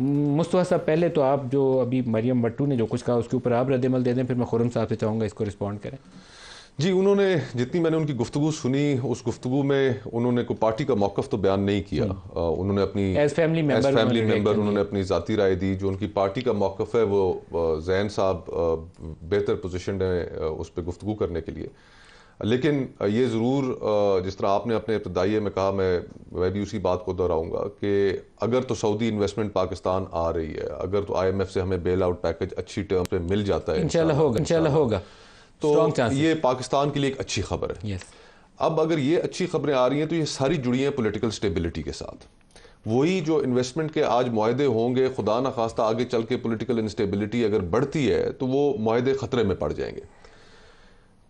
मुस्तवा साहब पहले तो आप जो अभी मरियम बट्टू ने जो कुछ कहा उसके ऊपर आप रद्दमल दे दें फिर मैं खुरम साहब से चाहूँगा इसको रिस्पॉन्ड करें जी उन्होंने जितनी मैंने उनकी गुफ्तु सुनी उस गुफ्तु में उन्होंने कोई पार्टी का मौकफ तो बयान नहीं किया आ, हम्म। उन्होंने अपनी एज फैमिली मेंबर फैमिली मेंबर उन्होंने अपनी ज़ाती राय दी जो उनकी पार्टी का मौकफ है वो जैन साहब बेहतर पोजिशन है उस पर गुफ्तु करने के लिए लेकिन ये ज़रूर जिस तरह आपने अपने इब्तदाइये में कहा मैं मैं भी उसी बात को दोहराऊंगा कि अगर तो सऊदी इन्वेस्टमेंट पाकिस्तान आ रही है अगर तो आईएमएफ से हमें बेल आउट पैकेज अच्छी टर्म पे मिल जाता है इंशाल्लाह होगा इंशाल्लाह होगा तो ये पाकिस्तान के लिए एक अच्छी खबर है अब अगर ये अच्छी खबरें आ रही हैं तो ये सारी जुड़ी हैं पोलिटिकल स्टेबिलिटी के साथ वही जो इन्वेस्टमेंट के आज माहदे होंगे खुदा न खास्ता आगे चल के पोलिटिकल इंस्टेबिलिटी अगर बढ़ती है तो वो माहदे ख़तरे में पड़ जाएंगे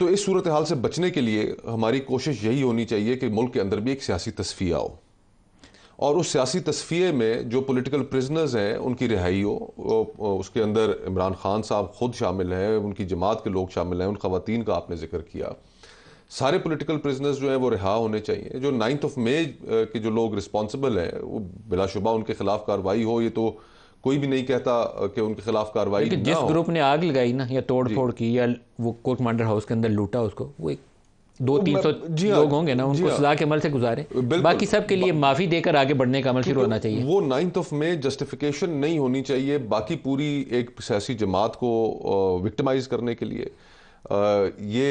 तो इस सूरत हाल से बचने के लिए हमारी कोशिश यही होनी चाहिए कि मुल्क के अंदर भी एक सियासी तस्फिया हो और उस सियासी तस्फिये में जो पॉलिटिकल प्रिजनर्स हैं उनकी रिहाई हो उसके अंदर इमरान खान साहब खुद शामिल हैं उनकी जमात के लोग शामिल हैं उन खातन का आपने जिक्र किया सारे पॉलिटिकल प्रिजनर्स जो हैं वो रिहा होने चाहिए जो नाइन्थ ऑफ मे के जो लोग रिस्पॉन्सिबल हैं वो बिलाशुबा उनके खिलाफ कार्रवाई हो ये तो कोई भी नहीं कहता कि उनके खिलाफ कार्रवाई जिस ग्रुप ने आग लगाई ना या तोड़ फोड़ की या वो कोर्ट कमांडर हाउस के अंदर लूटा उसको वो एक दो तीन सौ जी हाँ, लोग होंगे ना उनको हाँ। सजा के अमल से गुजारे बाकी सब के लिए माफी देकर आगे बढ़ने का अमल शुरू होना चाहिए वो नाइन्थ ऑफ मे जस्टिफिकेशन नहीं होनी चाहिए बाकी पूरी एक सियासी जमात को विक्टिमाइज करने के लिए ये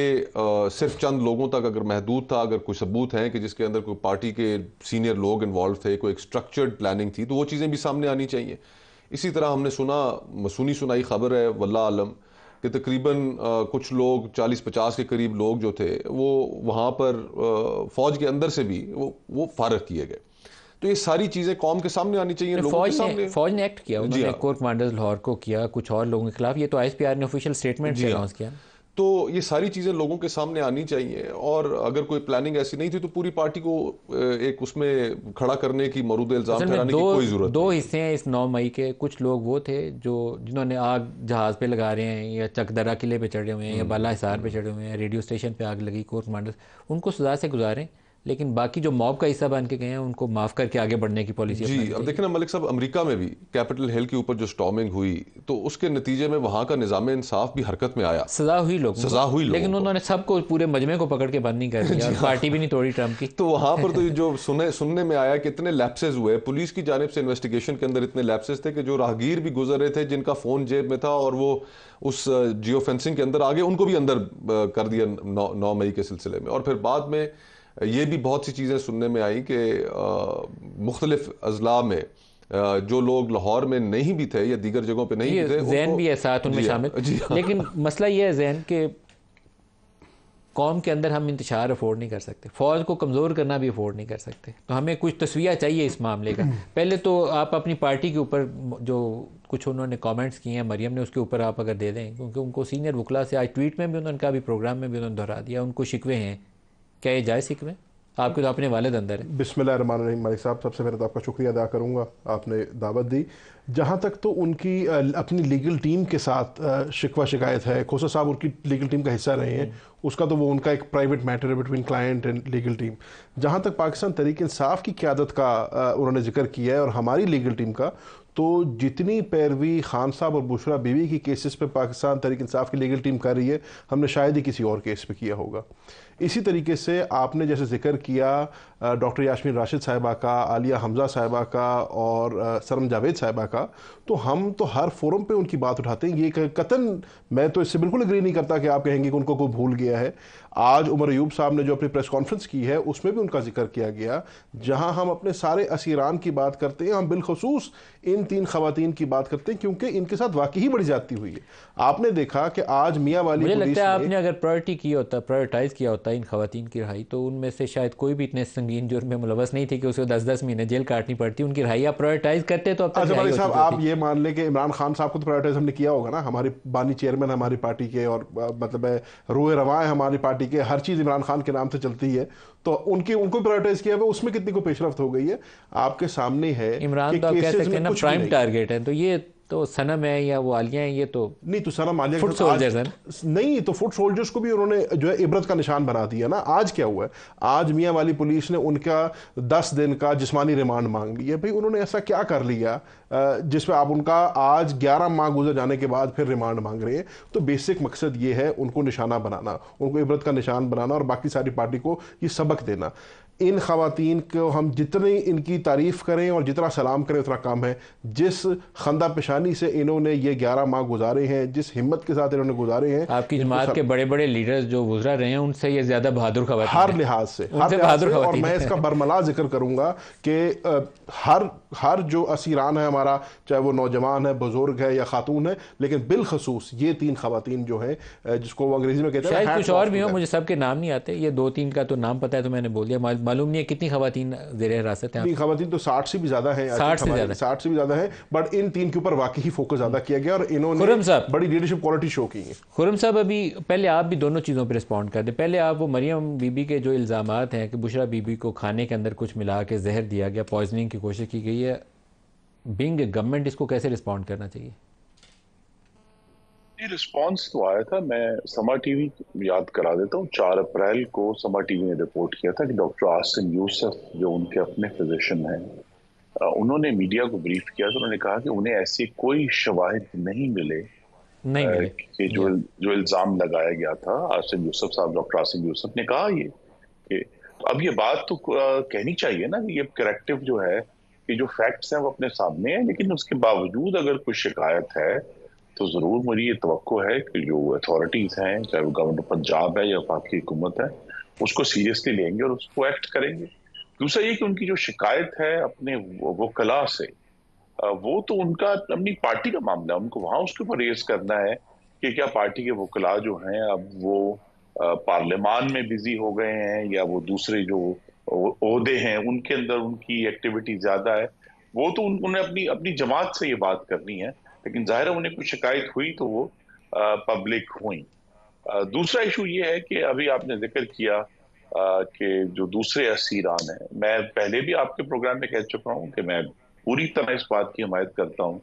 सिर्फ चंद लोगों तक अगर महदूद था अगर कोई सबूत हैं कि जिसके अंदर कोई पार्टी के सीनियर लोग इन्वॉल्व थे कोई एक स्ट्रक्चर्ड प्लानिंग थी तो वो चीज़ें भी सामने आनी चाहिए इसी तरह हमने सुना सुनी सुनाई खबर है वल्ला आलम कि तकरीबन कुछ लोग 40-50 के करीब लोग जो थे वो वहाँ पर फ़ौज के अंदर से भी वो वो फारग किए गए तो ये सारी चीज़ें कौम के सामने आनी चाहिए लोगों फौज के सामने ने, फौज ने एक्ट किया उन्होंने हाँ। कोर कमांडर्स लाहौर को किया कुछ और लोगों के खिलाफ ये तो आई ने ऑफिशियल स्टेटमेंट अनाउंस किया तो ये सारी चीज़ें लोगों के सामने आनी चाहिए और अगर कोई प्लानिंग ऐसी नहीं थी तो पूरी पार्टी को एक उसमें खड़ा करने की मरूद इल्ज़ाम की कोई ज़रूरत दो हिस्से हैं इस नौ मई के कुछ लोग वो थे जो जिन्होंने आग जहाज़ पे लगा रहे हैं या चकदरा किले पे चढ़े हुए हैं या हम्म। बाला हिसार पे चढ़े हुए हैं रेडियो स्टेशन पे आग लगी कोर कमांडर उनको सजा से गुजारें लेकिन बाकी जो मॉब का हिस्सा बन के गए हैं उनको माफ करके आगे बढ़ने की पॉलिसी जी अब देखिए ना मलिक साहब अमेरिका में भी कैपिटल हिल के ऊपर जो स्टॉमिंग हुई तो उसके नतीजे में वहां का निज़ाम इंसाफ भी हरकत में आया सजा हुई लोग सजा हुई लेकिन उन्होंने सबको पूरे मजमे को पकड़ के बंद नहीं कर दिया हाँ। पार्टी भी नहीं तोड़ी ट्रंप की तो वहां पर तो जो सुने सुनने में आया कि इतने लैप्सेज हुए पुलिस की जानब से इन्वेस्टिगेशन के अंदर इतने लैप्सेज थे कि जो राहगीर भी गुजर रहे थे जिनका फ़ोन जेब में था और वो उस जियो फेंसिंग के अंदर आगे उनको भी अंदर कर दिया नौ मई के सिलसिले में और फिर बाद में ये भी बहुत सी चीज़ें सुनने में आई कि मुख्तलिफ अजला में जो लोग लाहौर में नहीं भी थे या दीगर जगहों पर नहीं थे जैन भी है साथ उनमें शामिल हाँ। लेकिन मसला यह है जैन के कौम के अंदर हम इंतजार अफोर्ड नहीं कर सकते फ़ौज को कमज़ोर करना भी अफोर्ड नहीं कर सकते तो हमें कुछ तस्वीर चाहिए इस मामले का पहले तो आप अपनी पार्टी के ऊपर जो कुछ उन्होंने कमेंट्स किए हैं मरियम ने उसके ऊपर आप अगर दे दें क्योंकि उनको सीनियर वकला से आज ट्वीट में भी उन्होंने कहा भी प्रोग्राम में भी उन्होंने दोहरा दिया उनको शिकवे हैं क्या ये जायज़ सीख में आपके तो अपने वाले अंदर है बिसमान मलिक साहब सबसे पहले तो आपका शुक्रिया अदा करूँगा आपने दावत दी जहाँ तक तो उनकी अपनी लीगल टीम के साथ शिकवा शिकायत है खोसा साहब उनकी लीगल टीम का हिस्सा रहे हैं उसका तो वो उनका एक प्राइवेट मैटर है between client and legal team जहाँ तक पाकिस्तान तरीक इंसाफ की क्यादत का उन्होंने जिक्र किया है और हमारी लीगल टीम का तो जितनी पैरवी खान साहब और बुशरा बीवी की केसेस पे पाकिस्तान तहरीक इंसाफ की लीगल टीम कर रही है हमने शायद ही किसी और केस पे किया होगा इसी तरीके से आपने जैसे जिक्र किया डॉक्टर याशमिन राशिद साहिबा का आलिया हमज़ा साहिबा का और सरम जावेद साहिबा का तो हम तो हर फोरम पे उनकी बात उठाते हैं ये कतन मैं तो इससे बिल्कुल अग्री नहीं करता कि आप कहेंगे कि उनको कोई भूल गया है आज उमर अयूब साहब ने जो अपनी प्रेस कॉन्फ्रेंस की है उसमें भी उनका जिक्र किया गया जहाँ हम अपने सारे असीरान की बात करते हैं हम बिलखसूस इन तीन खातन की बात करते हैं क्योंकि इनके साथ वाकई ही बढ़ जाती हुई है आपने देखा कि आज मियाँ वाली मुझे लगता है आपने अगर प्रायोरिटी किया होता प्रायोरिटाइज किया होता इन खातन की रहाई तो उनमें से शायद कोई भी इतने संगीन जुर्म में मुलवस नहीं थी कि उसे दस दस महीने जेल काटनी पड़ती उनकी रहाई आप प्रायोरिटाइज करते तो अच्छा साहब आप ये मान लें कि इमरान खान साहब को तो प्रायोरिटाइज हमने किया होगा ना हमारे बानी चेयरमैन हमारी पार्टी के और मतलब है रोए रवाएँ हमारी पार्टी के हर चीज़ इमरान खान के नाम से चलती है तो उनकी उनको प्रायोरिटाइज किया हुआ उसमें कितनी को पेशरफ हो गई है आपके सामने है इमरान तो आप कह सकते हैं ना प्राइम टारगेट है तो ये तो सनम है या वो आलिया है ये तो नहीं तो सनम आलिया फुट सोल्जर्स हैं नहीं तो फुट सोल्जर्स को भी उन्होंने जो है इबरत का निशान बना दिया ना आज क्या हुआ है आज मियाँ वाली पुलिस ने उनका दस दिन का जिस्मानी रिमांड मांग लिया भाई उन्होंने ऐसा क्या कर लिया जिस पे आप उनका आज ग्यारह माह गुजर जाने के बाद फिर रिमांड मांग रहे हैं तो बेसिक मकसद ये है उनको निशाना बनाना उनको इबरत का निशान बनाना और बाकी सारी पार्टी को ये सबक देना इन खातन को हम जितनी इनकी तारीफ़ करें और जितना सलाम करें उतना कम है जिस खंदा पेशानी से इन्होंने ये ग्यारह माह गुजारे हैं जिस हिम्मत के साथ इन्होंने गुजारे हैं आपकी जमात के बड़े बड़े लीडर्स जो गुजरा रहे हैं उनसे ये ज़्यादा बहादुर खबर हर लिहाज से हर बहादुर खबर और मैं इसका बरमला जिक्र करूँगा कि हर हर जो असीरान है हमारा चाहे वो नौजवान है बुज़ुर्ग है या खातून है लेकिन बिलखसूस ये तीन खातन जो हैं जिसको वो अंग्रेजी में कहते हैं कुछ और भी हो मुझे सबके नाम नहीं आते ये दो तीन का तो नाम पता है तो मैंने बोल दिया मालूम नहीं है कितनी खातन जेर हिरासत हैं खातन तो साठ से भी ज़्यादा है साठ से ज़्यादा साठ से भी ज़्यादा है बट इन तीन के ऊपर वाकई ही फोकस ज़्यादा किया गया और इन्होंने बड़ी लीडरशिप क्वालिटी शो की है खुरम साहब अभी पहले आप भी दोनों चीज़ों पर रिस्पॉन्ड कर दें पहले आप वो मरियम बीबी के जो इल्ज़ाम हैं कि बुशरा बीबी को खाने के अंदर कुछ मिला के जहर दिया गया पॉइजनिंग की कोशिश की गई है बिंग गवर्नमेंट इसको कैसे रिस्पॉन्ड करना चाहिए काफ़ी रिस्पांस तो आया था मैं समा टीवी याद करा देता हूँ चार अप्रैल को समा टीवी ने रिपोर्ट किया था कि डॉक्टर आसिम यूसुफ जो उनके अपने फिजिशन हैं उन्होंने मीडिया को ब्रीफ किया तो उन्होंने कहा कि उन्हें ऐसे कोई शवाहद नहीं मिले नहीं मिले कि जो जो इल्ज़ाम लगाया गया था आसिम यूसुफ साहब डॉक्टर आसिम यूसुफ ने कहा ये कि अब ये बात तो कहनी चाहिए ना कि ये करेक्टिव जो है कि जो फैक्ट्स हैं वो अपने सामने हैं लेकिन उसके बावजूद अगर कोई शिकायत है तो ज़रूर मेरी ये तो है कि जो अथॉरिटीज़ हैं चाहे वो गवर्नमेंट ऑफ पंजाब है या बाकी हुकूमत है उसको सीरियसली लेंगे और उसको एक्ट करेंगे दूसरा ये कि उनकी जो शिकायत है अपने वकला से वो तो उनका अपनी पार्टी का मामला है उनको वहाँ उसके ऊपर रेज करना है कि क्या पार्टी के वकला जो हैं अब वो पार्लियामान में बिजी हो गए हैं या वो दूसरे जो अहदे हैं उनके अंदर उनकी एक्टिविटी ज़्यादा है वो तो उन्होंने अपनी अपनी जमात से ये बात करनी है लेकिन ज़ाहिर उन्हें कुछ शिकायत हुई तो वो पब्लिक हुई दूसरा इशू ये है कि अभी आपने जिक्र किया कि जो दूसरे असीरान हैं मैं पहले भी आपके प्रोग्राम में कह चुका हूँ कि मैं पूरी तरह इस बात की हमायत करता हूँ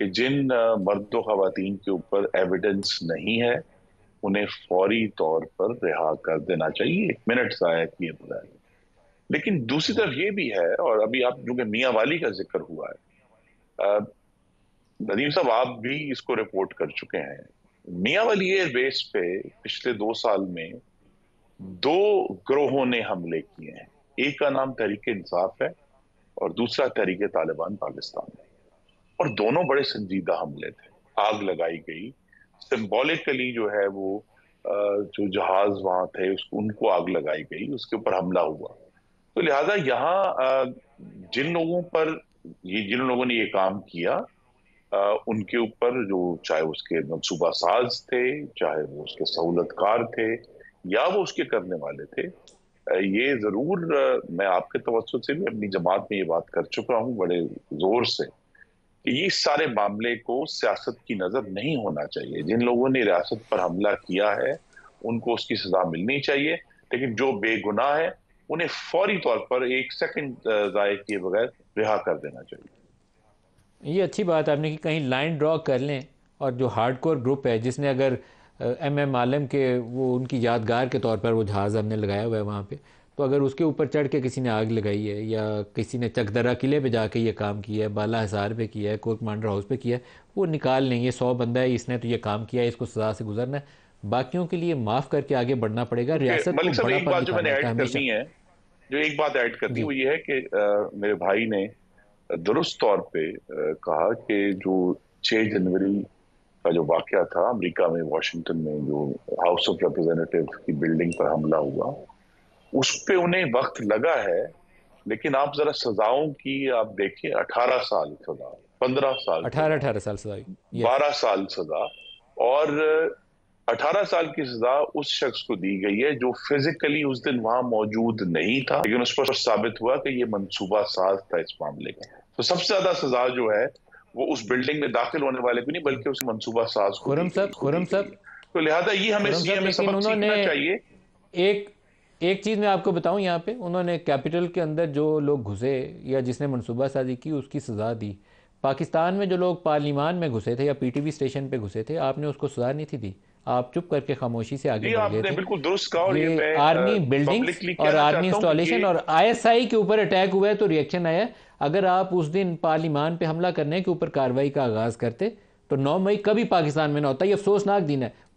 कि जिन मर्द खातन के ऊपर एविडेंस नहीं है उन्हें फौरी तौर पर रिहा कर देना चाहिए एक मिनट ज़ाया किए बगैर लेकिन दूसरी तरफ ये भी है और अभी आप जो कि मियाँ वाली का जिक्र हुआ है नदीम साहब आप भी इसको रिपोर्ट कर चुके हैं मियावली बेस पे पिछले दो साल में दो ग्रोहों ने हमले किए हैं एक का नाम तहरीक इंसाफ है और दूसरा तहरीक तालिबान पाकिस्तान है और दोनों बड़े संजीदा हमले थे आग लगाई गई सिंबॉलिकली जो है वो जो जहाज वहां थे उसको उनको आग लगाई गई उसके ऊपर हमला हुआ तो लिहाजा यहाँ जिन लोगों पर ये जिन लोगों ने ये काम किया उनके ऊपर जो चाहे उसके मनसूबा साज थे चाहे वो उसके सहूलतकार थे या वो उसके करने वाले थे ये ज़रूर मैं आपके तवस्त से भी अपनी जमात में ये बात कर चुका हूँ बड़े ज़ोर से कि इस सारे मामले को सियासत की नज़र नहीं होना चाहिए जिन लोगों ने रियासत पर हमला किया है उनको उसकी सजा मिलनी चाहिए लेकिन जो बेगुनाह है उन्हें फौरी तौर पर एक सेकंड जाय किए बगैर रिहा कर देना चाहिए ये अच्छी बात है आपने कि कहीं लाइन ड्रॉ कर लें और जो हार्डकोर ग्रुप है जिसने अगर एम एम आलम के वो उनकी यादगार के तौर पर वो जहाज़ हमने लगाया हुआ है वहाँ पे तो अगर उसके ऊपर चढ़ के किसी ने आग लगाई है या किसी ने चकदरा किले पे जाके ये काम किया है बाला हिसार पे किया है कोर कमांडर हाउस पे किया है वो निकाल लें ये सौ बंदा है इसने तो ये काम किया है इसको सजा से गुजरना है बाकियों के लिए माफ़ करके आगे बढ़ना पड़ेगा रियासत जो एक बात ऐड है वो ये है कि मेरे भाई ने दुरुस्त तौर पे कहा कि जो 6 जनवरी का जो वाक़ था अमेरिका में वाशिंगटन में जो हाउस ऑफ रिप्रेजेंटेटिव की बिल्डिंग पर हमला हुआ उस पर उन्हें वक्त लगा है लेकिन आप जरा सजाओं की आप देखिए अठारह साल सजा पंद्रह साल अठारह अठारह साल सजा बारह साल सजा और 18 साल की सजा उस शख्स को दी गई है जो फिजिकली उस दिन वहां मौजूद नहीं था लेकिन उस पर साबित हुआ कि ये मनसूबा साज था इस मामले का तो सबसे ज्यादा सजा जो है वो उस बिल्डिंग में दाखिल होने वाले को नहीं बल्कि उस मनसूबा साज को तो लिहाजा ये हमें हमें चाहिए एक एक चीज़ मैं आपको बताऊं यहाँ पे उन्होंने कैपिटल के अंदर जो लोग घुसे या जिसने मनसूबा साजी की उसकी सज़ा दी पाकिस्तान में जो लोग पार्लिमान में घुसे थे या पीटीवी स्टेशन पे घुसे थे आपने उसको सज़ा नहीं थी दी आप चुप करके खामोशी से आगे बढ़ गए बिल्कुल दुरुस्त कहा और ये आर्मी बिल्डिंग और आर्मी इंस्टॉलेशन और आईएसआई के ऊपर अटैक हुआ है तो रिएक्शन आया अगर आप उस दिन पार्लिमान पे हमला करने के ऊपर कार्रवाई का आगाज करते तो 9 मई कभी पाकिस्तान में ना होता ये अफसोसनाक दिन है